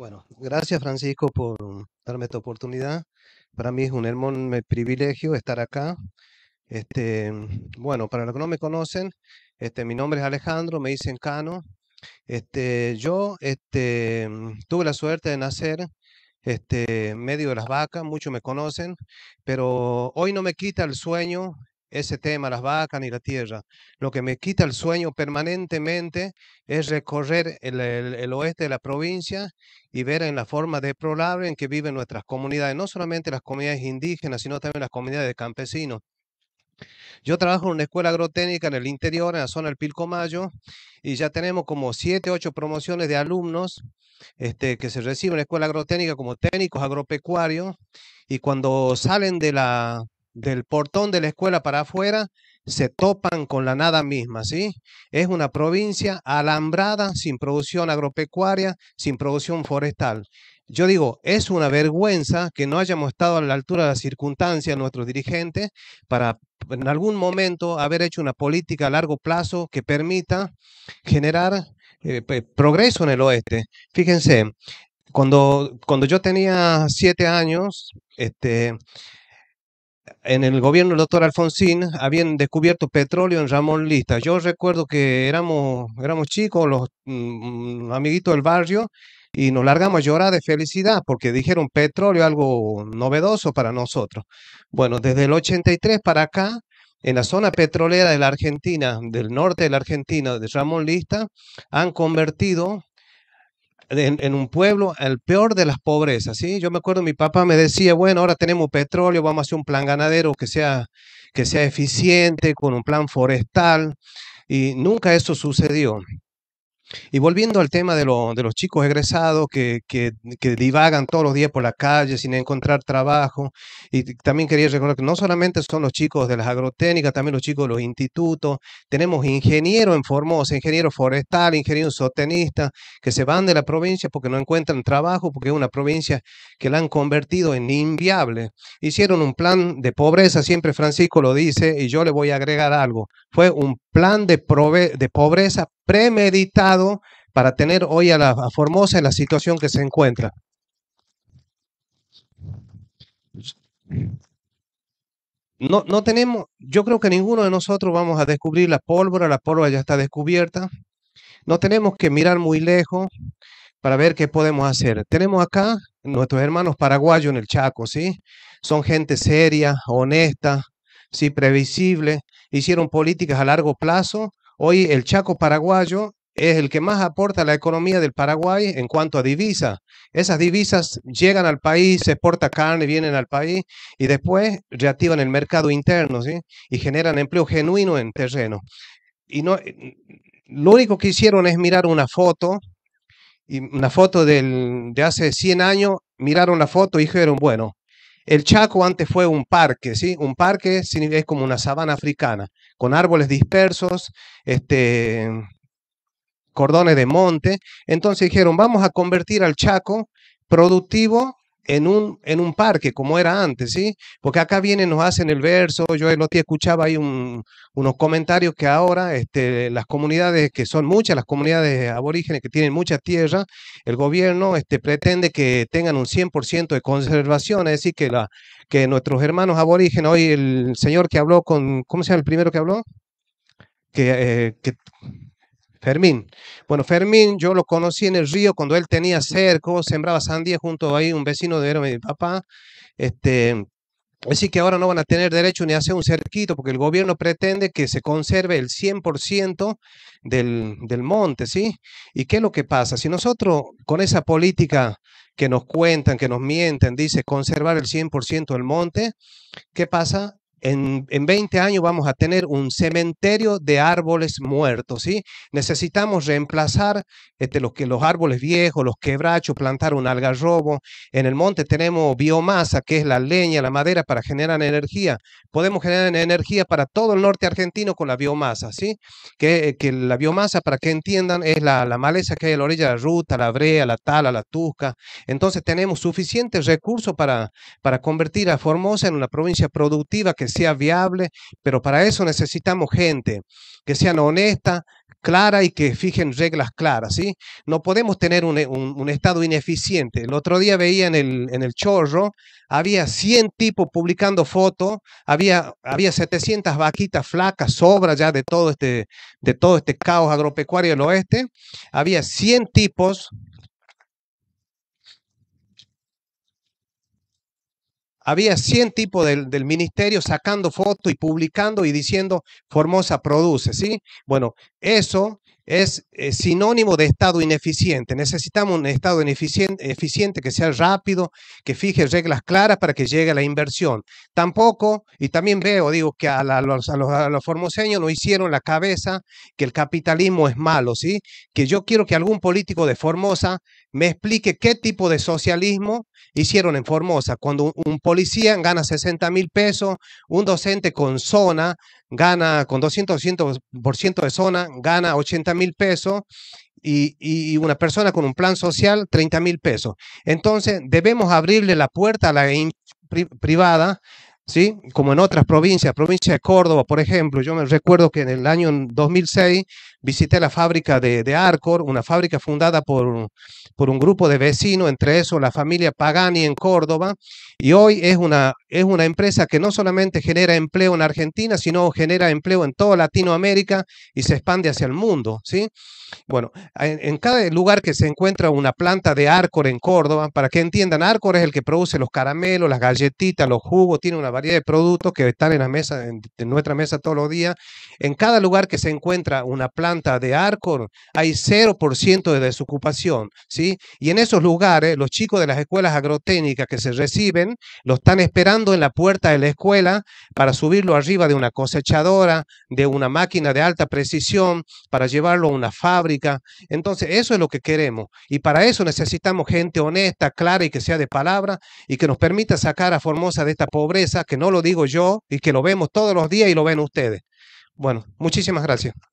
Bueno, gracias Francisco por darme esta oportunidad. Para mí es un enorme privilegio estar acá. Este, bueno, para los que no me conocen, este, mi nombre es Alejandro, me dicen Cano. Este, yo este, tuve la suerte de nacer este, medio de las vacas, muchos me conocen, pero hoy no me quita el sueño ese tema, las vacas ni la tierra. Lo que me quita el sueño permanentemente es recorrer el, oeste de la provincia y ver en la forma deplorable en que viven nuestras comunidades, no solamente las comunidades indígenas, sino también las comunidades de campesinos. Yo trabajo en una escuela agrotécnica en el interior, en la zona del Pilcomayo, y ya tenemos como siete, ocho promociones de alumnos este, que se reciben en la escuela agrotécnica como técnicos agropecuarios, y cuando salen de la, del portón de la escuela para afuera, se topan con la nada misma, ¿sí? Es una provincia alambrada, sin producción agropecuaria, sin producción forestal. Yo digo, es una vergüenza que no hayamos estado a la altura de las circunstancias nuestros dirigentes para en algún momento haber hecho una política a largo plazo que permita generar eh, progreso en el oeste. Fíjense, cuando, cuando yo tenía siete años, este, en el gobierno del doctor Alfonsín habían descubierto petróleo en Ramón Lista. Yo recuerdo que éramos, éramos chicos, los mm, amiguitos del barrio, y nos largamos a llorar de felicidad porque dijeron petróleo, algo novedoso para nosotros. Bueno, desde el 83 para acá, en la zona petrolera de la Argentina, del norte de la Argentina, de Ramón Lista, han convertido en, un pueblo, el peor de las pobrezas, ¿sí? Yo me acuerdo, mi papá me decía, bueno, ahora tenemos petróleo, vamos a hacer un plan ganadero que sea, que sea eficiente, con un plan forestal, y nunca eso sucedió. Y volviendo al tema de, de los chicos egresados que, divagan todos los días por la calle sin encontrar trabajo, y también quería recordar que no solamente son los chicos de las agrotécnicas, también los chicos de los institutos, tenemos ingenieros en Formosa, ingenieros forestales, ingenieros sotenistas, que se van de la provincia porque no encuentran trabajo, porque es una provincia que la han convertido en inviable. Hicieron un plan de pobreza, siempre Francisco lo dice, y yo le voy a agregar algo, fue un plan de, de pobreza premeditado para tener hoy a la Formosa en la situación que se encuentra. No, no tenemos, yo creo que ninguno de nosotros vamos a descubrir la pólvora, la pólvora ya está descubierta. No tenemos que mirar muy lejos para ver qué podemos hacer. Tenemos acá nuestros hermanos paraguayos en el Chaco, ¿sí? Son gente seria, honesta, sí, previsible, hicieron políticas a largo plazo Hoy el Chaco paraguayo es el que más aporta a la economía del Paraguay en cuanto a divisas. Esas divisas llegan al país, se exporta carne, vienen al país y después reactivan el mercado interno ¿sí? y generan empleo genuino en terreno. Y no, eh, lo único que hicieron es mirar una foto, y una foto de hace 100 años, miraron la foto y dijeron, bueno, el Chaco antes fue un parque, ¿sí? Un parque es como una sabana africana, con árboles dispersos, este, cordones de monte. Entonces dijeron, vamos a convertir al Chaco productivo en un, en un parque como era antes, ¿sí? Porque acá vienen, nos hacen el verso, yo el otro día escuchaba ahí unos comentarios que ahora este, las comunidades, que son muchas las comunidades aborígenes que tienen mucha tierra, el gobierno este, pretende que tengan un 100% de conservación, es decir, que, la, que nuestros hermanos aborígenes, hoy el señor que habló con, ¿cómo se llama el primero que habló? Que, eh, que Fermín. Bueno, Fermín, yo lo conocí en el río cuando él tenía cerco, sembraba sandía junto ahí, un vecino de, me mi papá. Este, Así que ahora no van a tener derecho ni a hacer un cerquito, porque el gobierno pretende que se conserve el 100% del, del monte, ¿sí? ¿Y qué es lo que pasa? Si nosotros con esa política que nos cuentan, que nos mienten, dice conservar el 100% del monte, ¿qué pasa? en, en, 20 años vamos a tener un cementerio de árboles muertos, ¿sí? Necesitamos reemplazar este, los, que, los árboles viejos, los quebrachos, plantar un algarrobo. En el monte tenemos biomasa, que es la leña, la madera, para generar energía. Podemos generar energía para todo el norte argentino con la biomasa, ¿sí? Que, que la biomasa, para que entiendan, es la, la maleza que hay a la orilla de la ruta, la brea, la tala, la tusca. Entonces tenemos suficientes recursos para, para convertir a Formosa en una provincia productiva que sea viable, pero para eso necesitamos gente que sean honesta, clara y que fijen reglas claras, ¿sí? No podemos tener un, eh, Estado ineficiente. El otro día veía en el, en el chorro, había 100 tipos publicando fotos, había, había 700 vaquitas flacas, sobra ya de todo, este, de todo este caos agropecuario del oeste, había 100 tipos había 100 tipos del, ministerio sacando fotos y publicando y diciendo Formosa produce, ¿sí? Bueno, eso es eh, sinónimo de Estado ineficiente. Necesitamos un Estado ineficiente, eficiente que sea rápido, que fije reglas claras para que llegue la inversión. Tampoco, y también veo, digo, que a, los, formoseños no hicieron la cabeza que el capitalismo es malo, ¿sí? Que yo quiero que algún político de Formosa me explique qué tipo de socialismo hicieron en Formosa, cuando un policía gana 60 mil pesos, un docente con zona gana, con 200% de zona, gana 80 mil pesos y, una persona con un plan social 30 mil pesos. Entonces, debemos abrirle la puerta a la privada como en otras provincias, provincia de Córdoba, por ejemplo, yo me recuerdo que en el año 2006 visité la fábrica de, Arcor, una fábrica fundada por, por, un grupo de vecinos, entre eso la familia Pagani en Córdoba, y hoy es una, es una empresa que no solamente genera empleo en Argentina, sino genera empleo en toda Latinoamérica y se expande hacia el mundo, ¿sí? Bueno, en, en cada lugar que se encuentra una planta de Arcor en Córdoba, para que entiendan, Arcor es el que produce los caramelos, las galletitas, los jugos, tiene una de productos que están en la mesa, en, nuestra mesa todos los días. En cada lugar que se encuentra una planta de Arcor, hay 0% de desocupación, ¿sí? Y en esos lugares, los chicos de las escuelas agrotécnicas que se reciben, lo están esperando en la puerta de la escuela para subirlo arriba de una cosechadora, de una máquina de alta precisión, para llevarlo a una fábrica. Entonces, eso es lo que queremos. Y para eso necesitamos gente honesta, clara y que sea de palabra y que nos permita sacar a Formosa de esta pobreza que no lo digo yo y que lo vemos todos los días y lo ven ustedes. Bueno, muchísimas gracias.